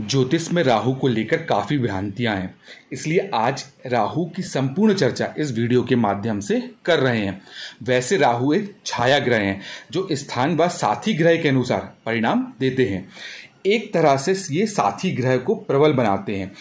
ज्योतिष में राहु को लेकर काफ़ी भ्रांतियाँ हैं इसलिए आज राहु की संपूर्ण चर्चा इस वीडियो के माध्यम से कर रहे हैं वैसे राहु एक छाया ग्रह हैं जो स्थान व साथी ग्रह के अनुसार परिणाम देते हैं एक तरह से ये साथी ग्रह को प्रबल बनाते हैं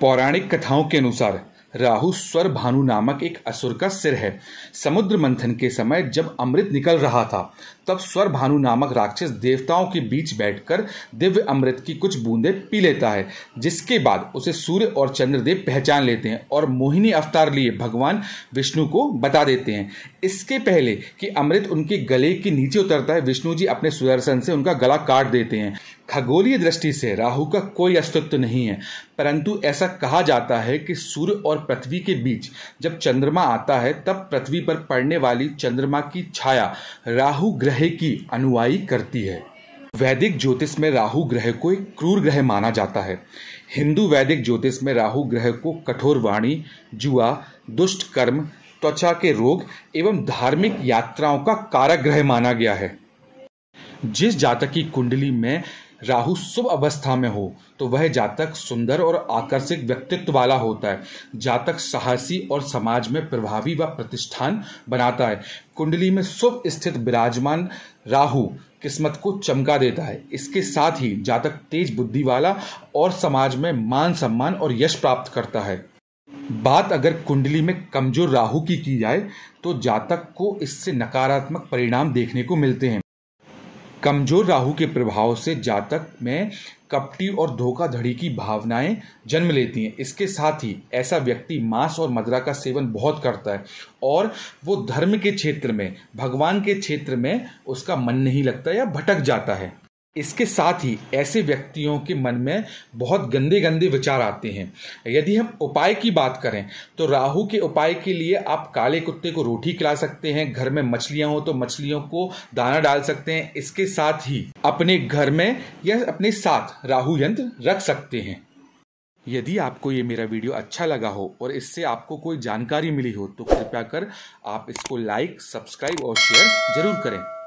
पौराणिक कथाओं के अनुसार राहु स्वर भानु नामक एक असुर का सिर है समुद्र मंथन के समय जब अमृत निकल रहा था तब स्वर भानु नामक राक्षस देवताओं के बीच बैठकर दिव्य अमृत की कुछ बूंदें पी लेता है जिसके बाद उसे सूर्य और चंद्रदेव पहचान लेते हैं और मोहिनी अवतार लिए भगवान विष्णु को बता देते हैं इसके पहले कि अमृत उनके गले के नीचे उतरता है विष्णु जी अपने सुदर्शन से उनका गला काट देते हैं खगोलीय दृष्टि से राहु का कोई अस्तित्व नहीं है परंतु ऐसा कहा जाता है कि सूर्य और पृथ्वी के बीच जब चंद्रमा आता है तब पृथ्वी पर पड़ने वाली चंद्रमा की छाया राहु ग्रह ग्रह की अनुवाई करती है वैदिक ज्योतिष में राहु ग्रह को एक क्रूर ग्रह माना जाता है हिंदू वैदिक ज्योतिष में राहु ग्रह को कठोर वाणी जुआ दुष्ट कर्म त्वचा के रोग एवं धार्मिक यात्राओं का कारक ग्रह माना गया है जिस जातक की कुंडली में राहु शुभ अवस्था में हो तो वह जातक सुंदर और आकर्षक व्यक्तित्व वाला होता है जातक साहसी और समाज में प्रभावी व प्रतिष्ठान बनाता है कुंडली में शुभ स्थित विराजमान राहु किस्मत को चमका देता है इसके साथ ही जातक तेज बुद्धि वाला और समाज में मान सम्मान और यश प्राप्त करता है बात अगर कुंडली में कमजोर राहु की की जाए तो जातक को इससे नकारात्मक परिणाम देखने को मिलते हैं कमजोर राहु के प्रभाव से जातक में कपटी और धोखाधड़ी की भावनाएं जन्म लेती हैं इसके साथ ही ऐसा व्यक्ति मांस और मदरा का सेवन बहुत करता है और वो धर्म के क्षेत्र में भगवान के क्षेत्र में उसका मन नहीं लगता या भटक जाता है इसके साथ ही ऐसे व्यक्तियों के मन में बहुत गंदे गंदे विचार आते हैं यदि हम उपाय की बात करें तो राहु के उपाय के लिए आप काले कुत्ते को रोटी खिला सकते हैं घर में मछलियां हो तो मछलियों को दाना डाल सकते हैं इसके साथ ही अपने घर में या अपने साथ राहु यंत्र रख सकते हैं यदि आपको ये मेरा वीडियो अच्छा लगा हो और इससे आपको कोई जानकारी मिली हो तो कृपया कर आप इसको लाइक सब्सक्राइब और शेयर जरूर करें